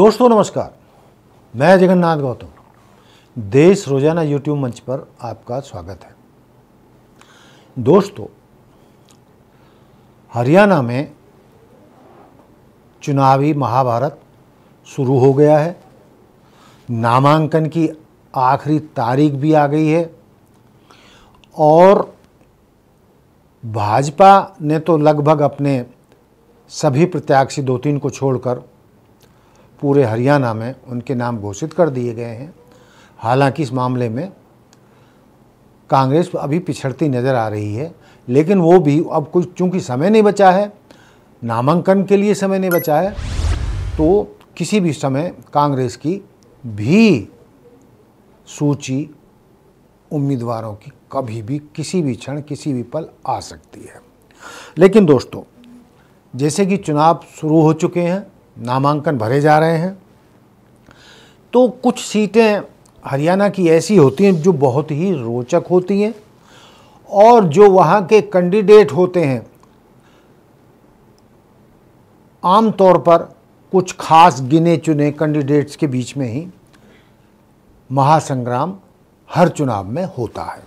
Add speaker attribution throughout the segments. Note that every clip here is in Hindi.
Speaker 1: दोस्तों नमस्कार मैं जगन्नाथ गौतम देश रोजाना यूट्यूब मंच पर आपका स्वागत है दोस्तों हरियाणा में चुनावी महाभारत शुरू हो गया है नामांकन की आखिरी तारीख भी आ गई है और भाजपा ने तो लगभग अपने सभी प्रत्याशी दो तीन को छोड़कर पूरे हरियाणा में उनके नाम घोषित कर दिए गए हैं हालांकि इस मामले में कांग्रेस अभी पिछड़ती नज़र आ रही है लेकिन वो भी अब कुछ चूंकि समय नहीं बचा है नामांकन के लिए समय नहीं बचा है तो किसी भी समय कांग्रेस की भी सूची उम्मीदवारों की कभी भी किसी भी क्षण किसी भी पल आ सकती है लेकिन दोस्तों जैसे कि चुनाव शुरू हो चुके हैं नामांकन भरे जा रहे हैं तो कुछ सीटें हरियाणा की ऐसी होती हैं जो बहुत ही रोचक होती हैं और जो वहाँ के कैंडिडेट होते हैं आमतौर पर कुछ खास गिने चुने कैंडिडेट्स के बीच में ही महासंग्राम हर चुनाव में होता है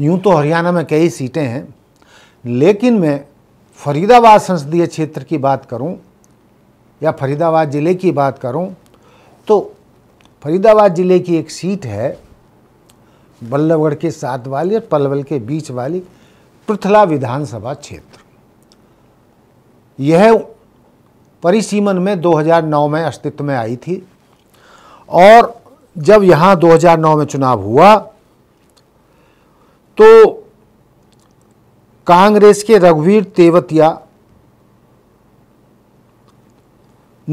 Speaker 1: यूं तो हरियाणा में कई सीटें हैं लेकिन मैं फरीदाबाद संसदीय क्षेत्र की बात करूं या फरीदाबाद ज़िले की बात करूं तो फरीदाबाद ज़िले की एक सीट है बल्लभगढ़ के साथ वाली और पलवल के बीच वाली पृथला विधानसभा क्षेत्र यह परिसीमन में 2009 में अस्तित्व में आई थी और जब यहाँ 2009 में चुनाव हुआ तो कांग्रेस के रघुवीर तेवतिया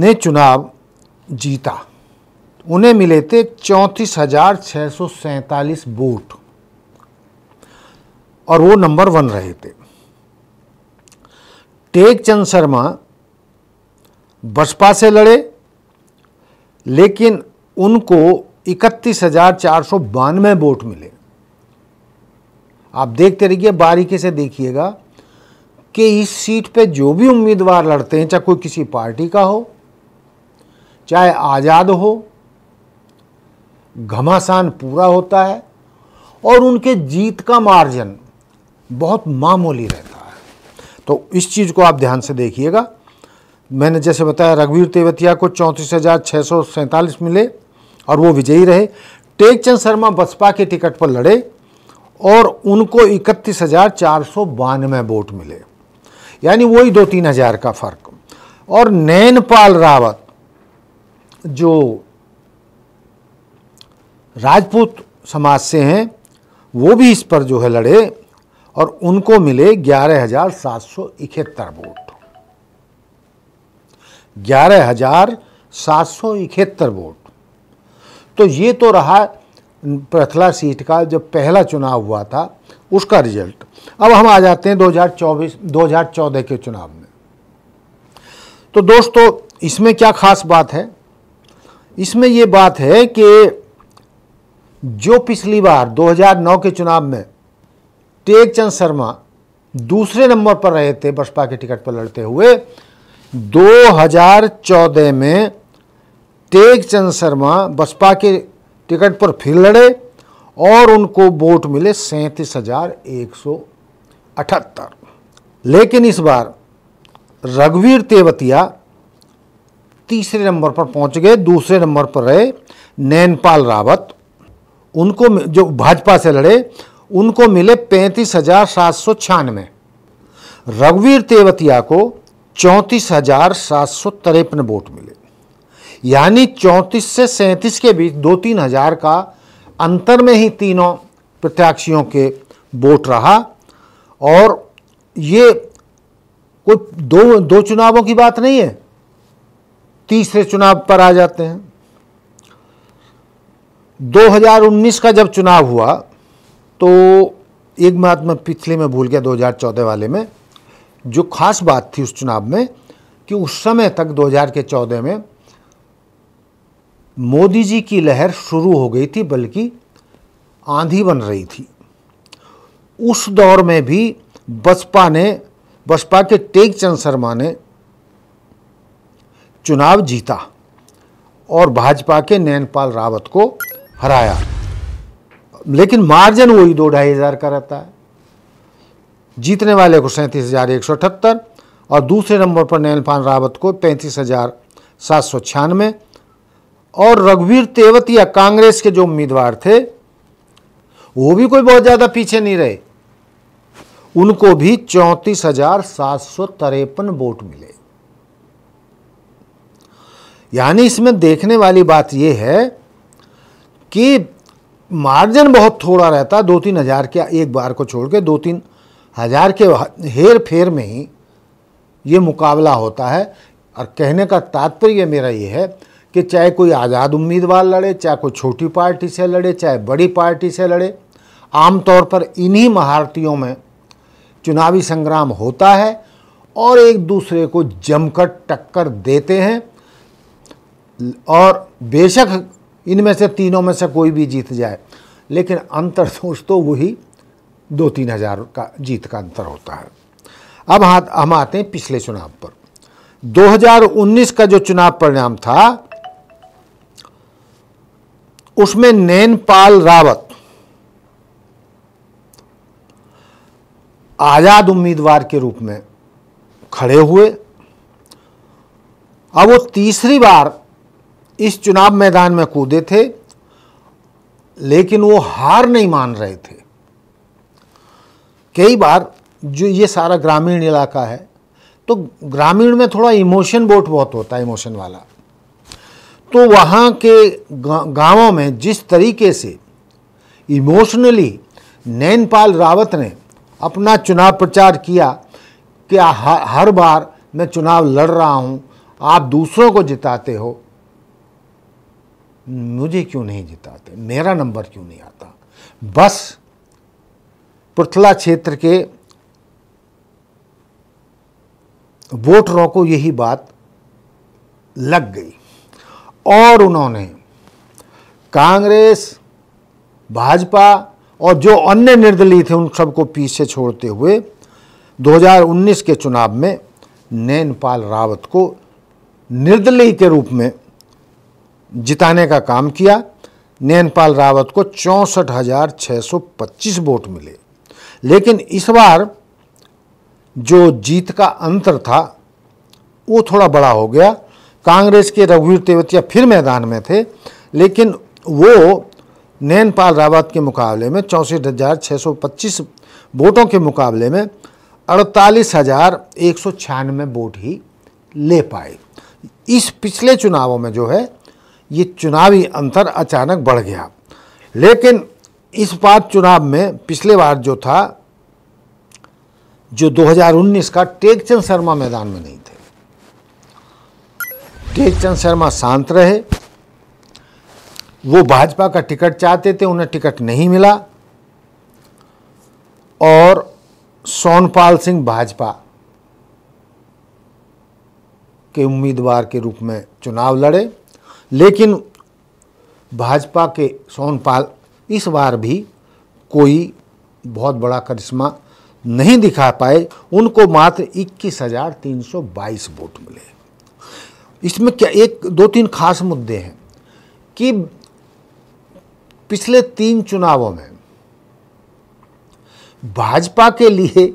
Speaker 1: ने चुनाव जीता उन्हें मिले थे चौंतीस हजार छह सौ सैतालीस वोट और वो नंबर वन रहे थे टेक चंद शर्मा बसपा से लड़े लेकिन उनको इकतीस हजार चार सौ बानवे वोट मिले आप देखते रहिए बारीकी से देखिएगा कि इस सीट पे जो भी उम्मीदवार लड़ते हैं चाहे कोई किसी पार्टी का हो चाहे आज़ाद हो घमासान पूरा होता है और उनके जीत का मार्जिन बहुत मामूली रहता है तो इस चीज़ को आप ध्यान से देखिएगा मैंने जैसे बताया रघुवीर तेवतिया को चौंतीस हज़ार सौ सैंतालीस मिले और वो विजयी रहे टेकचंद शर्मा बसपा के टिकट पर लड़े और उनको इकतीस हज़ार चार सौ बानवे वोट मिले यानी वही दो तीन हज़ार का फ़र्क और नैनपाल रावत जो राजपूत समाज से हैं वो भी इस पर जो है लड़े और उनको मिले ग्यारह हज़ार सात सौ इकहत्तर वोट ग्यारह हज़ार सात सौ इकहत्तर वोट तो ये तो रहा प्रथला सीट का जो पहला चुनाव हुआ था उसका रिजल्ट अब हम आ जाते हैं 2024 2014 के चुनाव में तो दोस्तों इसमें क्या खास बात है इसमें ये बात है कि जो पिछली बार 2009 के चुनाव में टेकचंद शर्मा दूसरे नंबर पर रहे थे बसपा के टिकट पर लड़ते हुए 2014 में टेकचंद शर्मा बसपा के टिकट पर फिर लड़े और उनको वोट मिले सैंतीस हजार एक सौ अठहत्तर लेकिन इस बार रघुवीर तेवतिया तीसरे नंबर पर पहुंच गए दूसरे नंबर पर रहे नैनपाल रावत उनको जो भाजपा से लड़े उनको मिले पैंतीस हजार सात सौ छियानवे रघुवीर तेवतिया को चौंतीस हजार सात सौ तिरपन वोट मिले यानी चौंतीस से सैंतीस के बीच दो तीन हजार का अंतर में ही तीनों प्रत्याशियों के वोट रहा और ये कोई दो दो चुनावों की बात नहीं है तीसरे चुनाव पर आ जाते हैं 2019 का जब चुनाव हुआ तो एक बात मैं पिछले में भूल गया 2014 वाले में जो खास बात थी उस चुनाव में कि उस समय तक 2000 के चौदह में मोदी जी की लहर शुरू हो गई थी बल्कि आंधी बन रही थी उस दौर में भी बसपा ने बसपा के टेक चंद शर्मा ने चुनाव जीता और भाजपा के नैनपाल रावत को हराया लेकिन मार्जिन वही दो ढाई हज़ार का रहता है जीतने वाले को सैंतीस हज़ार एक सौ अठहत्तर और दूसरे नंबर पर नैनपाल रावत को पैंतीस हज़ार सात सौ छियानवे और रघुवीर तेवतिया कांग्रेस के जो उम्मीदवार थे वो भी कोई बहुत ज़्यादा पीछे नहीं रहे उनको भी चौंतीस हजार सात सौ तिरपन वोट मिले यानी इसमें देखने वाली बात यह है कि मार्जिन बहुत थोड़ा रहता दो तीन हजार के एक बार को छोड़ के दो तीन हजार के हेर फेर में ही ये मुकाबला होता है और कहने का तात्पर्य मेरा ये है कि चाहे कोई आज़ाद उम्मीदवार लड़े चाहे कोई छोटी पार्टी से लड़े चाहे बड़ी पार्टी से लड़े आमतौर पर इन्हीं महारतियों में चुनावी संग्राम होता है और एक दूसरे को जमकर टक्कर देते हैं और बेशक इनमें से तीनों में से कोई भी जीत जाए लेकिन अंतर सोच तो वही दो तीन हज़ार का जीत का अंतर होता है अब हाथ हम आते हैं पिछले चुनाव पर 2019 का जो चुनाव परिणाम था उसमें नैनपाल रावत आज़ाद उम्मीदवार के रूप में खड़े हुए अब वो तीसरी बार इस चुनाव मैदान में कूदे थे लेकिन वो हार नहीं मान रहे थे कई बार जो ये सारा ग्रामीण इलाका है तो ग्रामीण में थोड़ा इमोशन वोट बहुत होता है इमोशन वाला तो वहाँ के गांवों में जिस तरीके से इमोशनली नैनपाल रावत ने अपना चुनाव प्रचार किया कि हर बार मैं चुनाव लड़ रहा हूँ आप दूसरों को जिताते हो मुझे क्यों नहीं जिताते मेरा नंबर क्यों नहीं आता बस पुथला क्षेत्र के वोटरों को यही बात लग गई और उन्होंने कांग्रेस भाजपा और जो अन्य निर्दलीय थे उन सबको पीछे छोड़ते हुए 2019 के चुनाव में नैनपाल रावत को निर्दलीय के रूप में जिताने का काम किया नैनपाल रावत को चौंसठ हज़ार छः सौ पच्चीस वोट मिले लेकिन इस बार जो जीत का अंतर था वो थोड़ा बड़ा हो गया कांग्रेस के रघुवीर तेवतिया फिर मैदान में थे लेकिन वो नैनपाल रावत के मुकाबले में चौंसठ हज़ार छः सौ पच्चीस वोटों के मुकाबले में अड़तालीस हज़ार एक सौ छियानवे वोट ही ले पाए इस पिछले चुनावों में जो है ये चुनावी अंतर अचानक बढ़ गया लेकिन इस बार चुनाव में पिछले बार जो था जो 2019 का टेकचंद शर्मा मैदान में नहीं था चंद शर्मा शांत रहे वो भाजपा का टिकट चाहते थे उन्हें टिकट नहीं मिला और सोनपाल सिंह भाजपा के उम्मीदवार के रूप में चुनाव लड़े लेकिन भाजपा के सोनपाल इस बार भी कोई बहुत बड़ा करिश्मा नहीं दिखा पाए उनको मात्र इक्कीस हज़ार तीन सौ बाईस वोट मिले इसमें क्या एक दो तीन खास मुद्दे हैं कि पिछले तीन चुनावों में भाजपा के लिए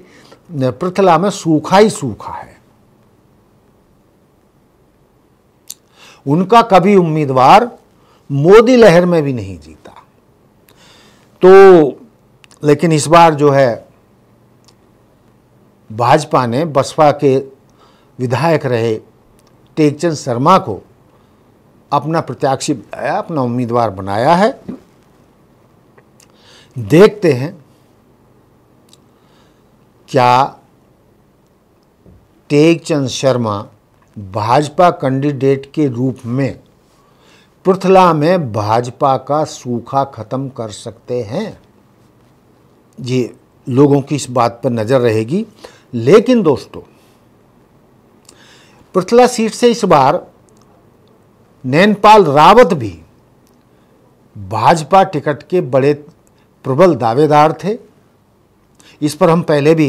Speaker 1: पृथला में सूखा ही सूखा है उनका कभी उम्मीदवार मोदी लहर में भी नहीं जीता तो लेकिन इस बार जो है भाजपा ने बसपा के विधायक रहे टेकचंद शर्मा को अपना प्रत्याशी बनाया अपना उम्मीदवार बनाया है देखते हैं क्या टेकचंद शर्मा भाजपा कैंडिडेट के रूप में पृथला में भाजपा का सूखा खत्म कर सकते हैं ये लोगों की इस बात पर नज़र रहेगी लेकिन दोस्तों पृथला सीट से इस बार नैनपाल रावत भी भाजपा टिकट के बड़े प्रबल दावेदार थे इस पर हम पहले भी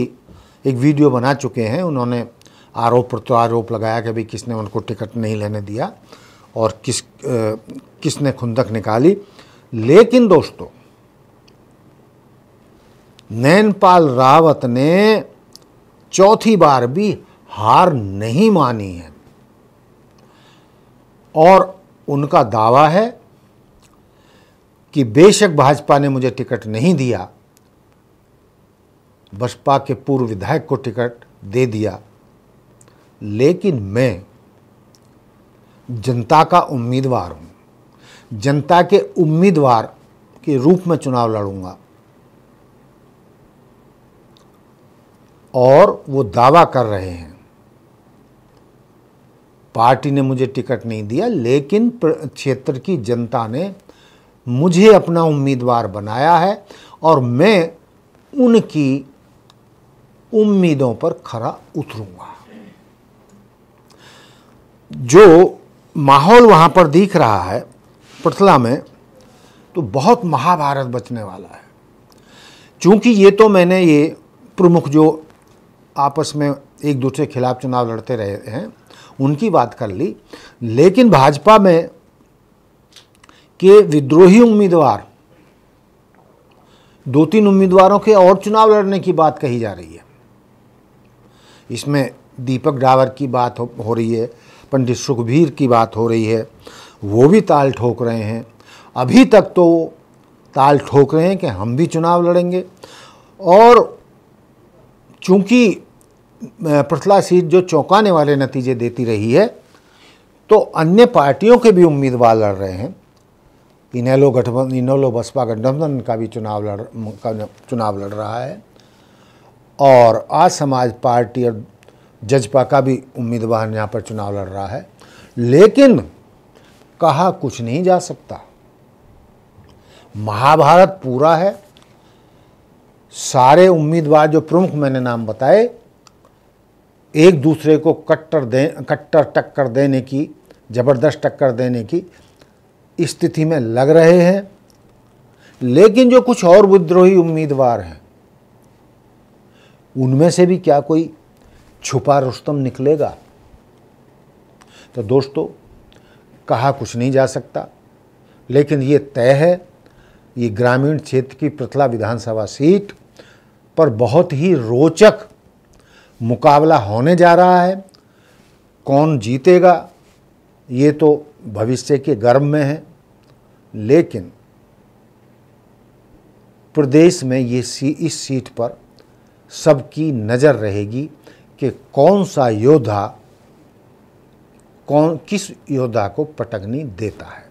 Speaker 1: एक वीडियो बना चुके हैं उन्होंने आरोप प्रत्यारोप लगाया कि भाई किसने उनको टिकट नहीं लेने दिया और किस आ, किसने खुंदक निकाली लेकिन दोस्तों नैनपाल रावत ने चौथी बार भी हार नहीं मानी है और उनका दावा है कि बेशक भाजपा ने मुझे टिकट नहीं दिया बसपा के पूर्व विधायक को टिकट दे दिया लेकिन मैं जनता का उम्मीदवार हूं जनता के उम्मीदवार के रूप में चुनाव लड़ूंगा और वो दावा कर रहे हैं पार्टी ने मुझे टिकट नहीं दिया लेकिन क्षेत्र की जनता ने मुझे अपना उम्मीदवार बनाया है और मैं उनकी उम्मीदों पर खरा उतरूंगा जो माहौल वहाँ पर दिख रहा है पटला में तो बहुत महाभारत बचने वाला है चूंकि ये तो मैंने ये प्रमुख जो आपस में एक दूसरे के खिलाफ चुनाव लड़ते रहे हैं उनकी बात कर ली लेकिन भाजपा में के विद्रोही उम्मीदवार दो तीन उम्मीदवारों के और चुनाव लड़ने की बात कही जा रही है इसमें दीपक डावर की बात हो, रही है पंडित सुखबीर की बात हो रही है वो भी ताल ठोक रहे हैं अभी तक तो ताल ठोक रहे हैं कि हम भी चुनाव लड़ेंगे और चूंकि पृथला सीट जो चौंकाने वाले नतीजे देती रही है तो अन्य पार्टियों के भी उम्मीदवार लड़ रहे हैं इनेलो गठबंधन इनेलो बसपा गठबंधन का भी चुनाव लड़ का चुनाव लड़ रहा है और आज समाज पार्टी और जजपा का भी उम्मीदवार यहाँ पर चुनाव लड़ रहा है लेकिन कहा कुछ नहीं जा सकता महाभारत पूरा है सारे उम्मीदवार जो प्रमुख मैंने नाम बताए एक दूसरे को कट्टर दे कट्टर टक्कर देने की ज़बरदस्त टक्कर देने की स्थिति में लग रहे हैं लेकिन जो कुछ और विद्रोही उम्मीदवार हैं उनमें से भी क्या कोई छुपा रुस्तम निकलेगा तो दोस्तों कहा कुछ नहीं जा सकता लेकिन ये तय है ये ग्रामीण क्षेत्र की प्रथला विधानसभा सीट पर बहुत ही रोचक मुकाबला होने जा रहा है कौन जीतेगा ये तो भविष्य के गर्भ में है लेकिन प्रदेश में ये सी इस सीट पर सबकी नज़र रहेगी कि कौन सा योद्धा कौन किस योद्धा को पटकनी देता है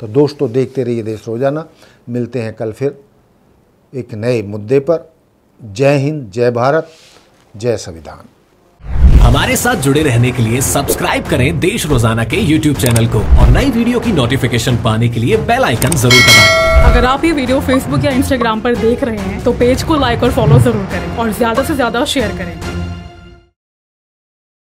Speaker 1: तो दोस्तों देखते रहिए देश रोजाना मिलते हैं कल फिर एक नए मुद्दे पर जय हिंद जय भारत जय संविधान हमारे साथ जुड़े रहने के लिए सब्सक्राइब करें देश रोजाना के YouTube चैनल को और नई वीडियो की नोटिफिकेशन पाने के लिए बेल आइकन जरूर दबाएं। अगर आप ये वीडियो Facebook या Instagram पर देख रहे हैं तो पेज को लाइक और फॉलो जरूर करें और ज्यादा से ज्यादा शेयर करें